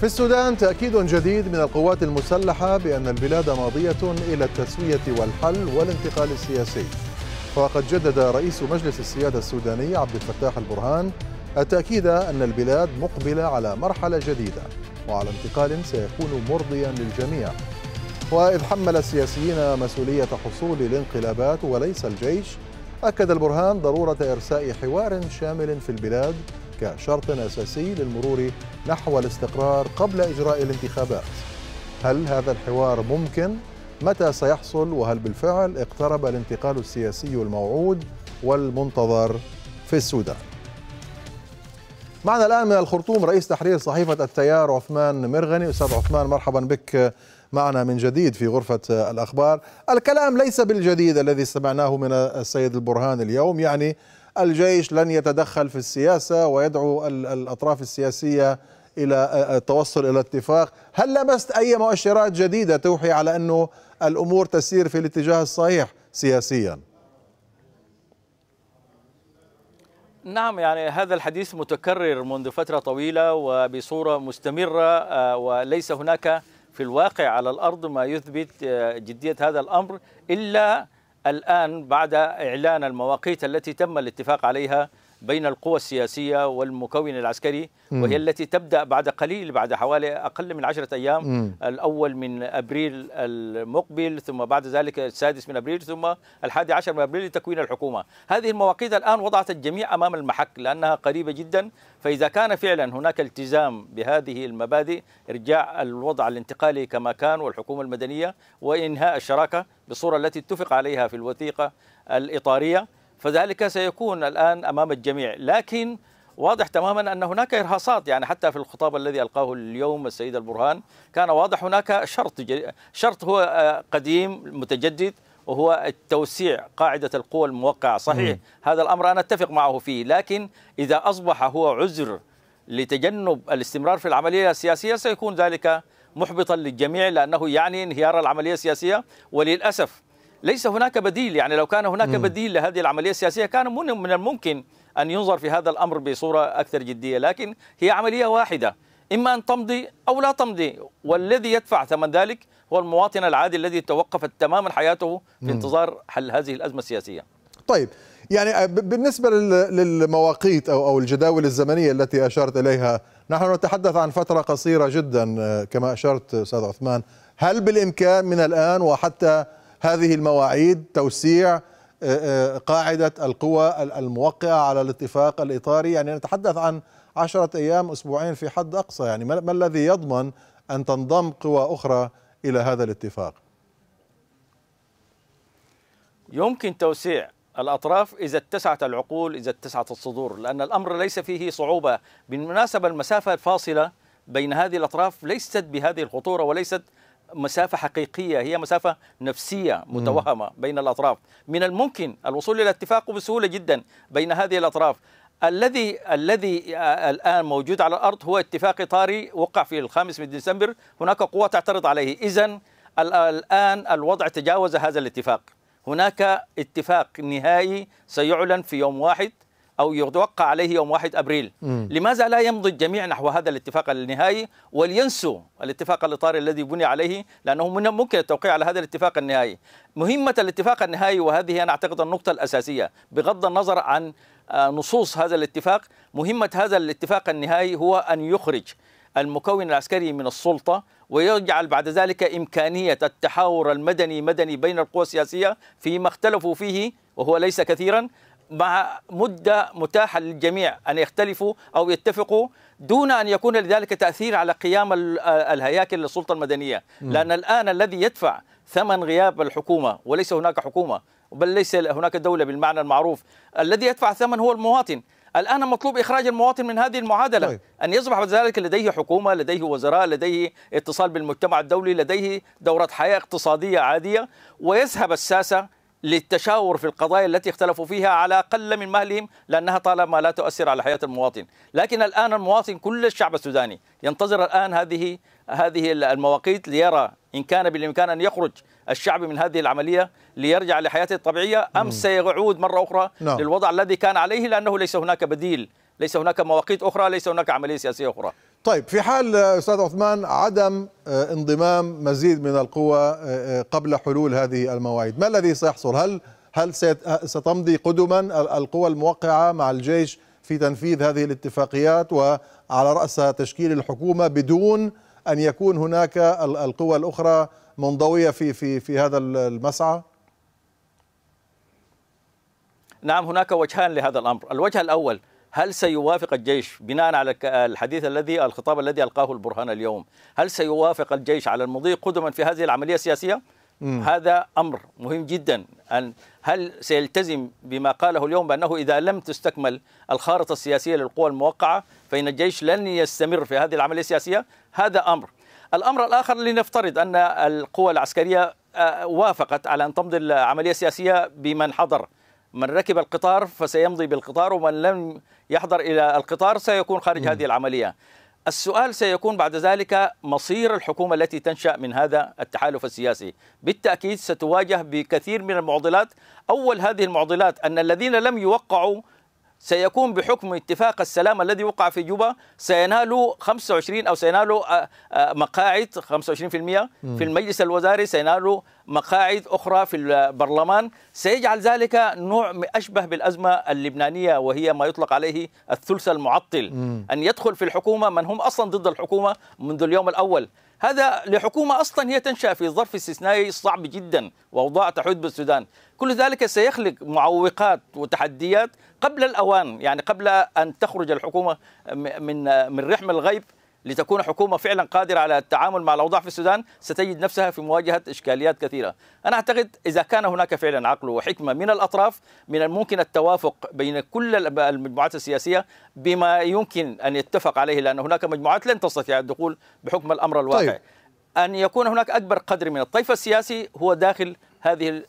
في السودان تأكيد جديد من القوات المسلحة بأن البلاد ماضية إلى التسوية والحل والانتقال السياسي وقد جدد رئيس مجلس السيادة السوداني عبد الفتاح البرهان التأكيد أن البلاد مقبلة على مرحلة جديدة وعلى انتقال سيكون مرضيا للجميع وإذ حمل السياسيين مسؤولية حصول الانقلابات وليس الجيش أكد البرهان ضرورة إرساء حوار شامل في البلاد كشرط أساسي للمرور نحو الاستقرار قبل إجراء الانتخابات هل هذا الحوار ممكن؟ متى سيحصل وهل بالفعل اقترب الانتقال السياسي الموعود والمنتظر في السودان؟ معنا الآن من الخرطوم رئيس تحرير صحيفة التيار عثمان مرغني أستاذ عثمان مرحبا بك معنا من جديد في غرفة الأخبار الكلام ليس بالجديد الذي سمعناه من السيد البرهان اليوم يعني الجيش لن يتدخل في السياسة ويدعو الأطراف السياسية إلى آه، التوصل إلى اتفاق هل لمست أي مؤشرات جديدة توحي على أنه الأمور تسير في الاتجاه الصحيح سياسياً؟ نعم يعني هذا الحديث متكرر منذ فترة طويلة وبصورة مستمرة آه، وليس هناك في الواقع على الأرض ما يثبت آه، جدية هذا الأمر إلا الآن بعد إعلان المواقيت التي تم الاتفاق عليها بين القوى السياسية والمكون العسكري وهي التي تبدأ بعد قليل بعد حوالي أقل من عشرة أيام الأول من أبريل المقبل ثم بعد ذلك السادس من أبريل ثم الحادي عشر من أبريل لتكوين الحكومة هذه المواقيت الآن وضعت الجميع أمام المحك لأنها قريبة جدا فإذا كان فعلا هناك التزام بهذه المبادئ إرجاع الوضع الانتقالي كما كان والحكومة المدنية وإنهاء الشراكة بالصورة التي اتفق عليها في الوثيقة الإطارية فذلك سيكون الآن أمام الجميع لكن واضح تماما أن هناك إرهاصات يعني حتى في الخطاب الذي ألقاه اليوم السيد البرهان كان واضح هناك شرط شرط هو آه، قديم متجدد وهو التوسيع قاعدة القوى الموقعة صحيح مم. هذا الأمر أنا أتفق معه فيه لكن إذا أصبح هو عذر لتجنب الاستمرار في العملية السياسية سيكون ذلك محبطا للجميع لأنه يعني انهيار العملية السياسية وللأسف ليس هناك بديل يعني لو كان هناك م. بديل لهذه العملية السياسية كان من الممكن أن ينظر في هذا الأمر بصورة أكثر جدية لكن هي عملية واحدة إما أن تمضي أو لا تمضي والذي يدفع ثمن ذلك هو المواطن العادي الذي توقفت تماما حياته في انتظار حل هذه الأزمة السياسية طيب يعني آه، بالنسبة للمواقيت أو أو الجداول الزمنية التي أشرت إليها نحن نتحدث عن فترة قصيرة جدا آه، كما أشرت أستاذ عثمان هل بالإمكان من الآن وحتى هذه المواعيد توسيع آه، آه، قاعدة القوى الموقعة على الاتفاق الإطاري يعني نتحدث عن عشرة أيام أسبوعين في حد أقصى يعني ما الذي يضمن أن تنضم قوى أخرى إلى هذا الاتفاق يمكن توسيع الأطراف إذا اتسعت العقول إذا اتسعت الصدور لأن الأمر ليس فيه صعوبة بالمناسبة المسافة الفاصلة بين هذه الأطراف ليست بهذه الخطورة وليست مسافة حقيقية هي مسافة نفسية متوهمة بين الأطراف من الممكن الوصول إلى اتفاق بسهولة جدا بين هذه الأطراف الذي الذي آه، الان موجود على الارض هو اتفاق اطاري وقع في الخامس من ديسمبر هناك قوة تعترض عليه اذا الان الوضع تجاوز هذا الاتفاق هناك اتفاق نهائي سيعلن في يوم واحد أو يتوقع عليه يوم 1 أبريل م. لماذا لا يمضي الجميع نحو هذا الاتفاق النهائي ولينسوا الاتفاق الإطاري الذي بني عليه لأنه من ممكن التوقيع على هذا الاتفاق النهائي مهمة الاتفاق النهائي وهذه أنا أعتقد النقطة الأساسية بغض النظر عن آه، نصوص هذا الاتفاق مهمة هذا الاتفاق النهائي هو أن يخرج المكون العسكري من السلطة ويجعل بعد ذلك إمكانية التحاور المدني مدني بين القوى السياسية فيما اختلفوا فيه وهو ليس كثيرا مع مدة متاحة للجميع أن يختلفوا أو يتفقوا دون أن يكون لذلك تأثير على قيام آه، الهياكل للسلطة المدنية م. لأن الآن الذي يدفع ثمن غياب الحكومة وليس هناك حكومة بل ليس هناك دولة بالمعنى المعروف الذي يدفع ثمن هو المواطن الآن مطلوب إخراج المواطن من هذه المعادلة طيب. أن يصبح بعد ذلك لديه حكومة لديه وزراء لديه اتصال بالمجتمع الدولي لديه دورة حياة اقتصادية عادية ويذهب الساسة للتشاور في القضايا التي اختلفوا فيها على أقل من مهلهم لأنها طالما لا تؤثر على حياة المواطن لكن الآن المواطن كل الشعب السوداني ينتظر الآن هذه هذه المواقيت ليرى إن كان بالإمكان أن يخرج الشعب من هذه العملية ليرجع لحياته الطبيعية أم نعم. سيعود مرة أخرى نعم. للوضع الذي كان عليه لأنه ليس هناك بديل ليس هناك مواقيت أخرى ليس هناك عملية سياسية أخرى طيب في حال آه، استاذ عثمان عدم آه، انضمام مزيد من القوى آه، قبل حلول هذه المواعيد، ما الذي سيحصل؟ هل هل ستمضي قدما القوى الموقعه مع الجيش في تنفيذ هذه الاتفاقيات وعلى راسها تشكيل الحكومه بدون ان يكون هناك القوى الاخرى منضويه في في في هذا المسعى؟ نعم هناك وجهان لهذا الامر، الوجه الاول هل سيوافق الجيش بناء على الحديث الذي الخطاب الذي ألقاه البرهان اليوم هل سيوافق الجيش على المضي قدما في هذه العملية السياسية مم. هذا أمر مهم جدا أن هل سيلتزم بما قاله اليوم بأنه إذا لم تستكمل الخارطة السياسية للقوى الموقعة فإن الجيش لن يستمر في هذه العملية السياسية هذا أمر الأمر الآخر لنفترض أن القوى العسكرية آه، وافقت على أن تمضي العملية السياسية بمن حضر من ركب القطار فسيمضي بالقطار ومن لم يحضر إلى القطار سيكون خارج م. هذه العملية السؤال سيكون بعد ذلك مصير الحكومة التي تنشأ من هذا التحالف السياسي بالتأكيد ستواجه بكثير من المعضلات أول هذه المعضلات أن الذين لم يوقعوا سيكون بحكم اتفاق السلام الذي وقع في جوبا سينال 25 او سينال آه، آه، مقاعد 25% في المجلس الوزاري سينال مقاعد اخرى في البرلمان سيجعل ذلك نوع اشبه بالازمه اللبنانيه وهي ما يطلق عليه الثلث المعطل ان يدخل في الحكومه من هم اصلا ضد الحكومه منذ اليوم الاول هذا لحكومة أصلا هي تنشأ في ظرف استثنائي صعب جدا وأوضاع تحد بالسودان كل ذلك سيخلق معوقات وتحديات قبل الأوان يعني قبل أن تخرج الحكومة من من رحم الغيب لتكون حكومة فعلا قادرة على التعامل مع الأوضاع في السودان ستجد نفسها في مواجهة إشكاليات كثيرة أنا أعتقد إذا كان هناك فعلا عقل وحكمة من الأطراف من الممكن التوافق بين كل المجموعات السياسية بما يمكن أن يتفق عليه لأن هناك مجموعات لن تستطيع الدخول بحكم الأمر الواقع طيب. أن يكون هناك أكبر قدر من الطيف السياسي هو داخل هذه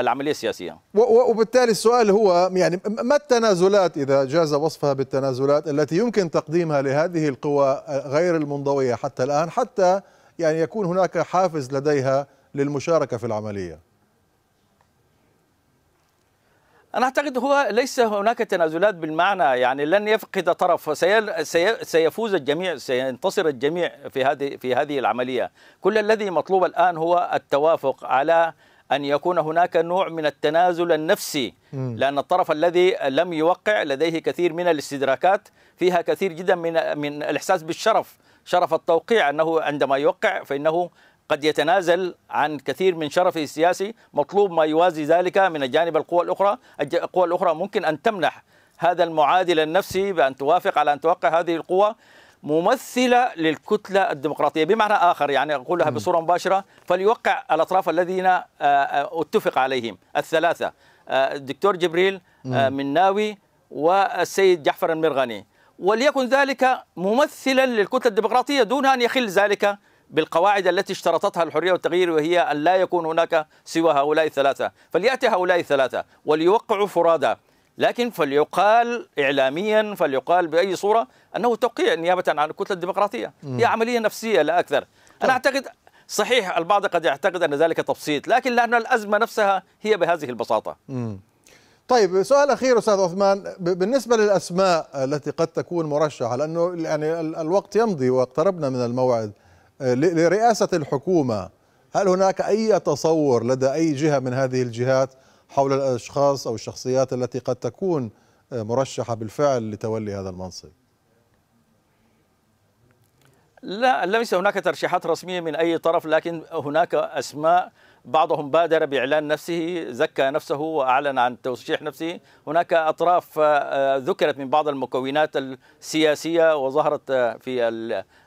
العملية السياسية وبالتالي السؤال هو يعني ما التنازلات إذا جاز وصفها بالتنازلات التي يمكن تقديمها لهذه القوى غير المنضوية حتى الآن حتى يعني يكون هناك حافز لديها للمشاركة في العملية أنا أعتقد هو ليس هناك تنازلات بالمعنى يعني لن يفقد طرف سيفوز الجميع سينتصر الجميع في هذه في هذه العملية كل الذي مطلوب الآن هو التوافق على أن يكون هناك نوع من التنازل النفسي لأن الطرف الذي لم يوقع لديه كثير من الاستدراكات فيها كثير جدا من من الإحساس بالشرف شرف التوقيع أنه عندما يوقع فإنه قد يتنازل عن كثير من شرفه السياسي مطلوب ما يوازي ذلك من الجانب القوى الأخرى القوى الأخرى ممكن أن تمنح هذا المعادل النفسي بأن توافق على أن توقع هذه القوة ممثلة للكتلة الديمقراطية بمعنى آخر يعني أقولها بصورة مباشرة فليوقع الأطراف الذين آه، آه، اتفق عليهم الثلاثة آه، الدكتور جبريل مناوي والسيد جعفر المرغني وليكن ذلك ممثلا للكتلة الديمقراطية دون أن يخل ذلك بالقواعد التي اشترطتها الحرية والتغيير وهي أن لا يكون هناك سوى هؤلاء الثلاثة فليأتي هؤلاء الثلاثة وليوقعوا فرادى لكن فليقال إعلاميا فليقال بأي صورة أنه توقيع نيابة عن الكتلة الديمقراطية هي عملية نفسية لا أكثر أنا طيب. أعتقد صحيح البعض قد يعتقد أن ذلك تبسيط لكن لأن الأزمة نفسها هي بهذه البساطة طيب سؤال اخير استاذ عثمان بالنسبه للاسماء التي قد تكون مرشحه لانه يعني الوقت يمضي واقتربنا من الموعد آه، لرئاسه الحكومه هل هناك اي تصور لدى اي جهه من هذه الجهات حول الأشخاص أو الشخصيات التي قد تكون آه، مرشحة بالفعل لتولي هذا المنصب لا ليس هناك ترشيحات رسمية من أي طرف لكن هناك أسماء بعضهم بادر بإعلان نفسه زكى نفسه وأعلن عن ترشيح نفسه هناك أطراف آه، ذكرت من بعض المكونات السياسية وظهرت آه، في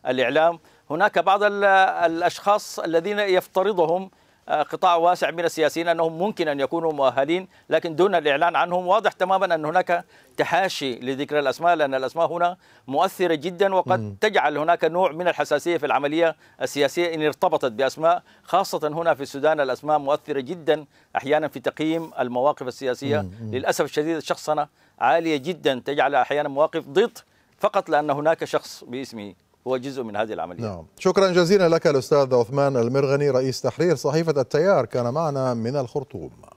الإعلام هناك بعض الأشخاص الذين يفترضهم آه، قطاع واسع من السياسيين انهم ممكن ان يكونوا مؤهلين لكن دون الاعلان عنهم واضح تماما ان هناك تحاشي لذكر الاسماء لان الاسماء هنا مؤثره جدا وقد م. تجعل هناك نوع من الحساسيه في العمليه السياسيه ان ارتبطت باسماء خاصه هنا في السودان الاسماء مؤثره جدا احيانا في تقييم المواقف السياسيه م. للاسف الشديد الشخصنه عاليه جدا تجعل احيانا مواقف ضد فقط لان هناك شخص باسمه هو جزء من هذه العملية نعم. شكرا جزيلا لك الأستاذ عثمان المرغني رئيس تحرير صحيفة التيار كان معنا من الخرطوم